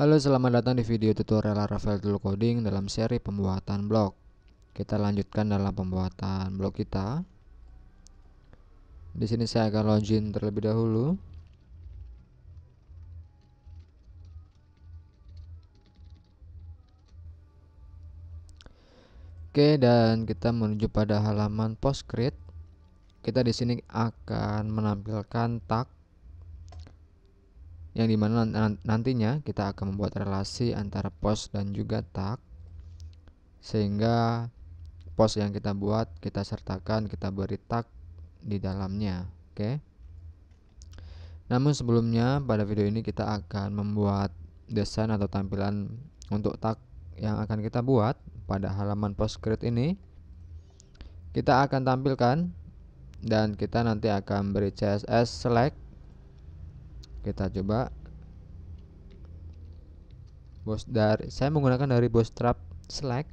Halo, selamat datang di video tutorial Laravel Tool Coding dalam seri pembuatan blog. Kita lanjutkan dalam pembuatan blog kita. Di sini saya akan login terlebih dahulu. Oke, dan kita menuju pada halaman Postgres. Kita di sini akan menampilkan tag yang dimana nantinya kita akan membuat relasi antara post dan juga tag sehingga post yang kita buat kita sertakan kita beri tag di dalamnya oke okay? namun sebelumnya pada video ini kita akan membuat desain atau tampilan untuk tag yang akan kita buat pada halaman create ini kita akan tampilkan dan kita nanti akan beri CSS select kita coba bos dari saya menggunakan dari bootstrap select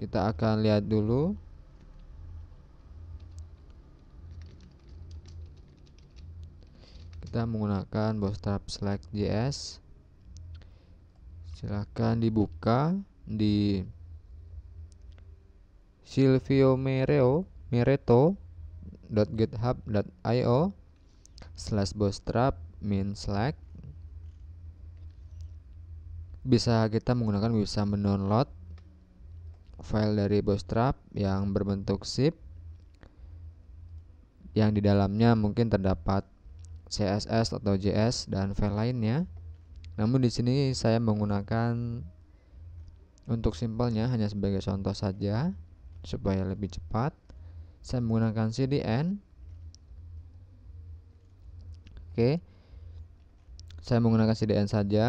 kita akan lihat dulu kita menggunakan bootstrap select js silahkan dibuka di Silvio Mereo Mereto github.io slash bootstrap min slack bisa kita menggunakan bisa mendownload file dari bootstrap yang berbentuk zip yang di dalamnya mungkin terdapat CSS atau JS dan file lainnya. Namun di sini saya menggunakan untuk simpelnya hanya sebagai contoh saja supaya lebih cepat saya menggunakan cdn oke saya menggunakan cdn saja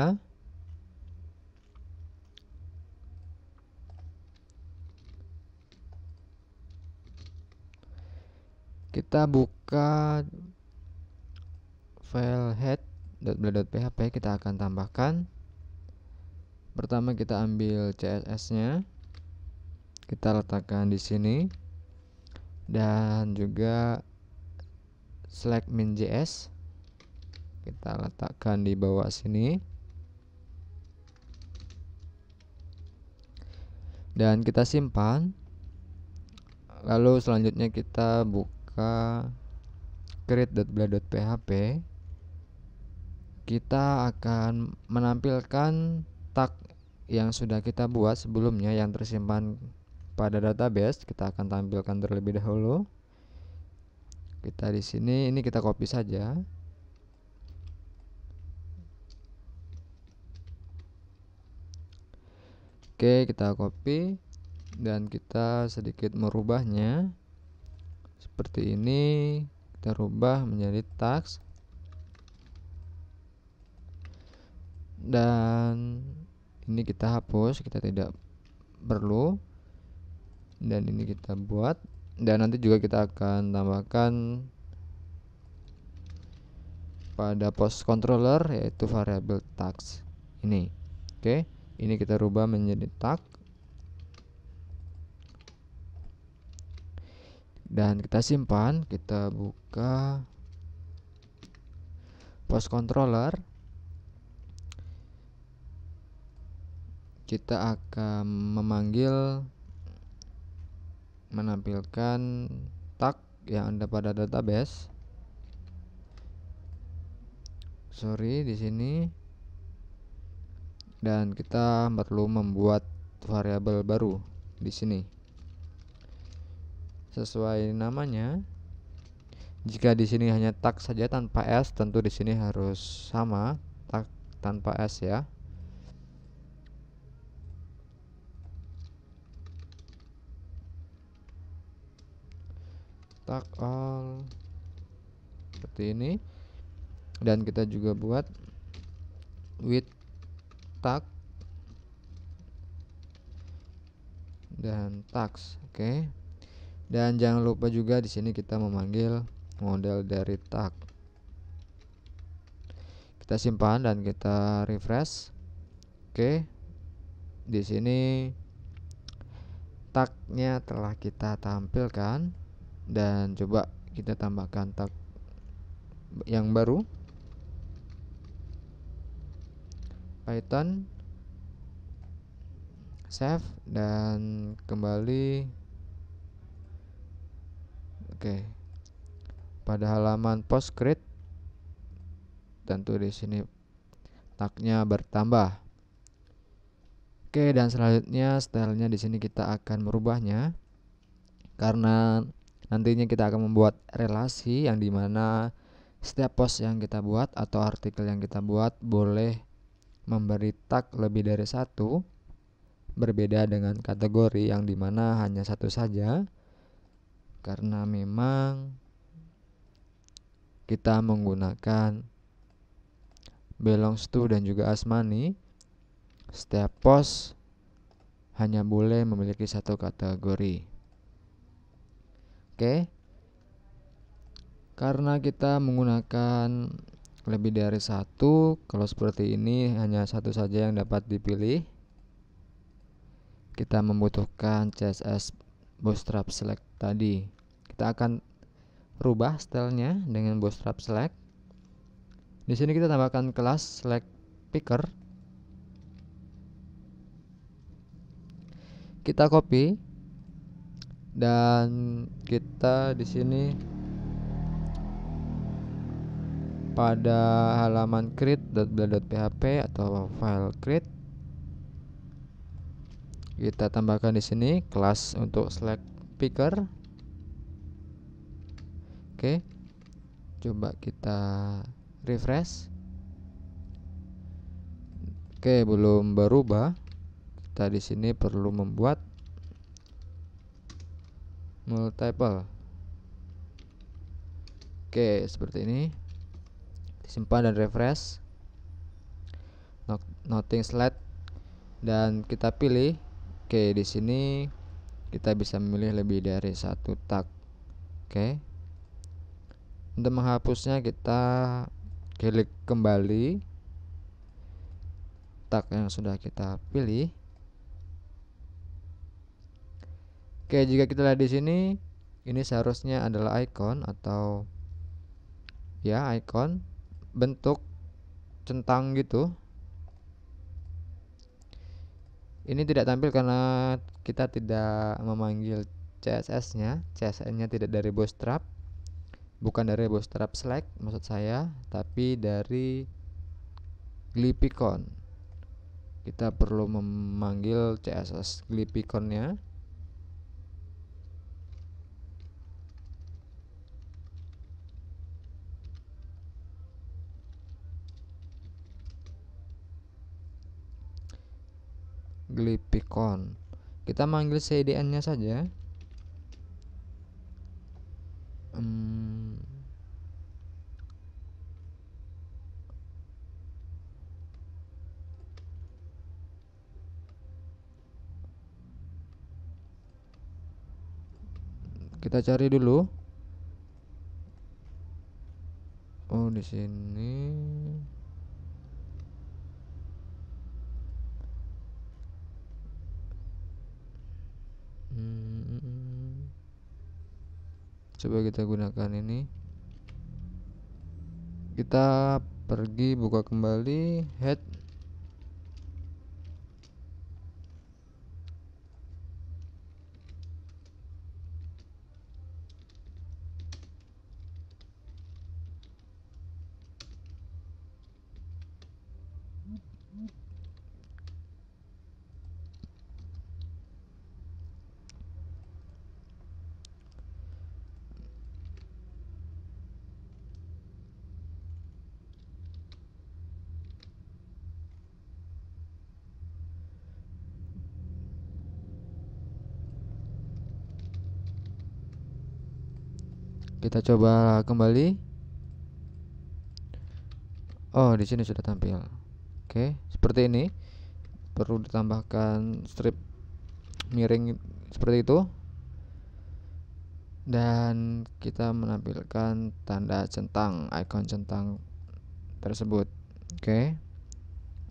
kita buka file head.blade.php kita akan tambahkan pertama kita ambil CSS nya kita letakkan di sini dan juga select min.js kita letakkan di bawah sini dan kita simpan lalu selanjutnya kita buka create.blade.php kita akan menampilkan tag yang sudah kita buat sebelumnya yang tersimpan pada database kita akan tampilkan terlebih dahulu kita di sini ini kita copy saja Oke kita copy dan kita sedikit merubahnya seperti ini kita rubah menjadi tax dan ini kita hapus kita tidak perlu dan ini kita buat dan nanti juga kita akan tambahkan pada post controller yaitu variable tax ini oke ini kita rubah menjadi tag dan kita simpan kita buka post controller kita akan memanggil menampilkan tag yang ada pada database. Sorry, di sini dan kita perlu membuat variabel baru di sini sesuai namanya jika di sini hanya tag saja tanpa s tentu di sini harus sama tag tanpa s ya tak all seperti ini dan kita juga buat width tag dan tags oke okay. dan jangan lupa juga di sini kita memanggil model dari tag kita simpan dan kita refresh oke okay. di sini tagnya telah kita tampilkan dan coba kita tambahkan tag yang baru Python save dan kembali oke pada halaman Postgres tentu di sini tagnya bertambah oke dan selanjutnya stylenya di sini kita akan merubahnya karena Nantinya kita akan membuat relasi yang dimana setiap post yang kita buat atau artikel yang kita buat boleh memberi tag lebih dari satu berbeda dengan kategori yang dimana hanya satu saja karena memang kita menggunakan belongs to dan juga asmani setiap post hanya boleh memiliki satu kategori Oke. Karena kita menggunakan lebih dari satu, kalau seperti ini hanya satu saja yang dapat dipilih. Kita membutuhkan CSS bootstrap select tadi. Kita akan rubah stylenya dengan bootstrap select. Di sini kita tambahkan kelas select picker. Kita copy dan kita di sini pada halaman create.blade.php atau file create kita tambahkan di sini kelas untuk select picker oke coba kita refresh oke belum berubah kita di sini perlu membuat multiple oke seperti ini disimpan dan refresh noting slide dan kita pilih oke di sini kita bisa memilih lebih dari satu tag oke untuk menghapusnya kita klik kembali tag yang sudah kita pilih Oke, jika kita lihat di sini, ini seharusnya adalah icon atau ya icon bentuk centang gitu. Ini tidak tampil karena kita tidak memanggil CSS-nya. CSS-nya tidak dari Bootstrap. Bukan dari Bootstrap Slack maksud saya, tapi dari Glipicon. Kita perlu memanggil CSS Glipicon-nya glipicon Kita manggil CDN-nya saja. Hmm. Kita cari dulu. Oh, di sini. coba kita gunakan ini kita pergi buka kembali head Kita coba kembali. Oh, di sini sudah tampil. Oke, seperti ini. Perlu ditambahkan strip miring seperti itu. Dan kita menampilkan tanda centang, icon centang tersebut. Oke.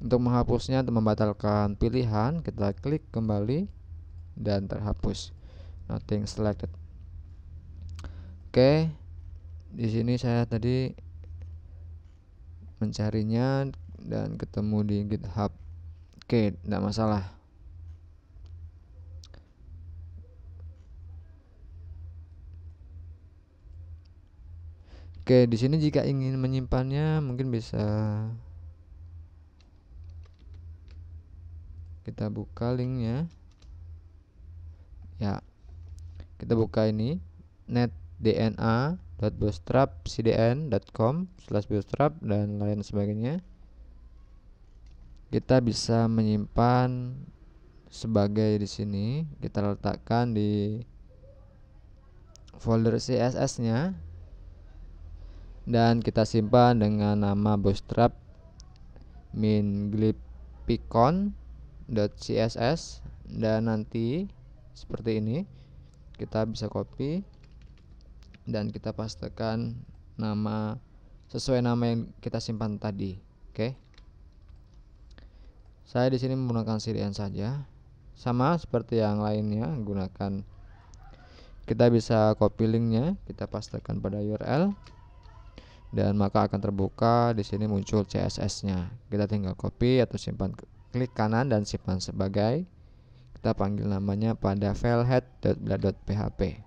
Untuk menghapusnya atau membatalkan pilihan, kita klik kembali dan terhapus. Nothing selected. Oke. Di sini saya tadi mencarinya dan ketemu di GitHub. Oke, tidak masalah. Oke, di sini jika ingin menyimpannya mungkin bisa kita buka linknya. Ya, kita buka ini net dna.bootstrapcdn.com slash bootstrap dan lain sebagainya kita bisa menyimpan sebagai di sini kita letakkan di folder CSS nya dan kita simpan dengan nama bootstrap minglipicon.css dan nanti seperti ini kita bisa copy dan kita pastikan nama sesuai nama yang kita simpan tadi. Oke. Okay. Saya di sini menggunakan sirian saja. Sama seperti yang lainnya, gunakan kita bisa copy linknya, kita pastikan pada URL dan maka akan terbuka di sini muncul CSS-nya. Kita tinggal copy atau simpan klik kanan dan simpan sebagai kita panggil namanya pada file head.blad.php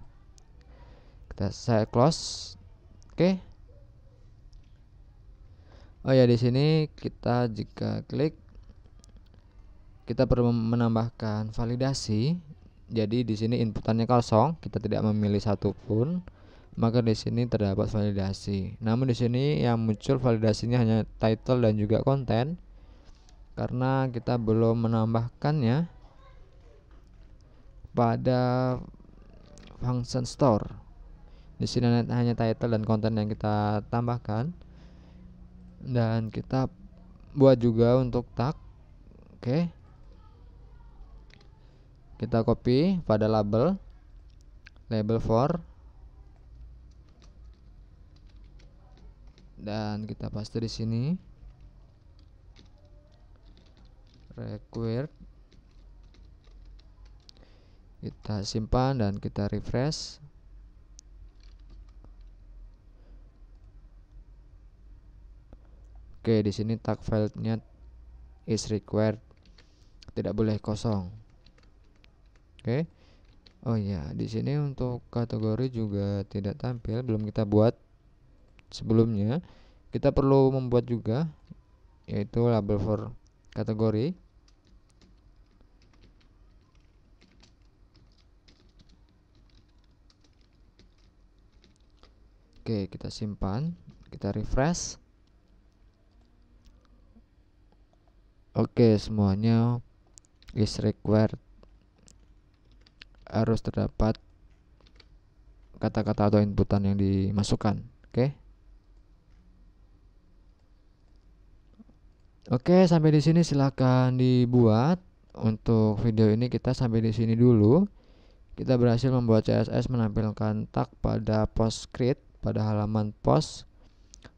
kita saya close oke okay. oh ya di sini kita jika klik kita perlu menambahkan validasi jadi di sini inputannya kosong kita tidak memilih satupun maka di sini terdapat validasi namun di sini yang muncul validasinya hanya title dan juga konten karena kita belum menambahkannya pada function store di sini hanya title dan konten yang kita tambahkan dan kita buat juga untuk tag oke okay. kita copy pada label label for dan kita paste di sini required kita simpan dan kita refresh Oke, di sini tag filenya is required. Tidak boleh kosong. Oke. Oh ya, di sini untuk kategori juga tidak tampil, belum kita buat sebelumnya. Kita perlu membuat juga yaitu label for kategori. Oke, kita simpan, kita refresh. Oke, okay, semuanya is required harus terdapat kata-kata atau inputan yang dimasukkan. Oke. Okay? Oke, okay, sampai di sini silahkan dibuat. Untuk video ini kita sampai di sini dulu. Kita berhasil membuat CSS menampilkan tag pada PostScript pada halaman post.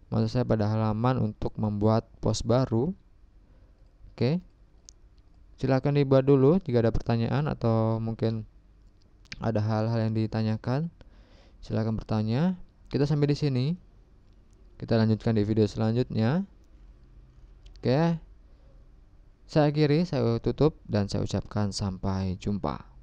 Maksud saya pada halaman untuk membuat post baru. Oke. Silahkan dibuat dulu jika ada pertanyaan atau mungkin ada hal-hal yang ditanyakan. Silahkan bertanya. Kita sampai di sini. Kita lanjutkan di video selanjutnya. Oke. Saya akhiri, saya tutup dan saya ucapkan sampai jumpa.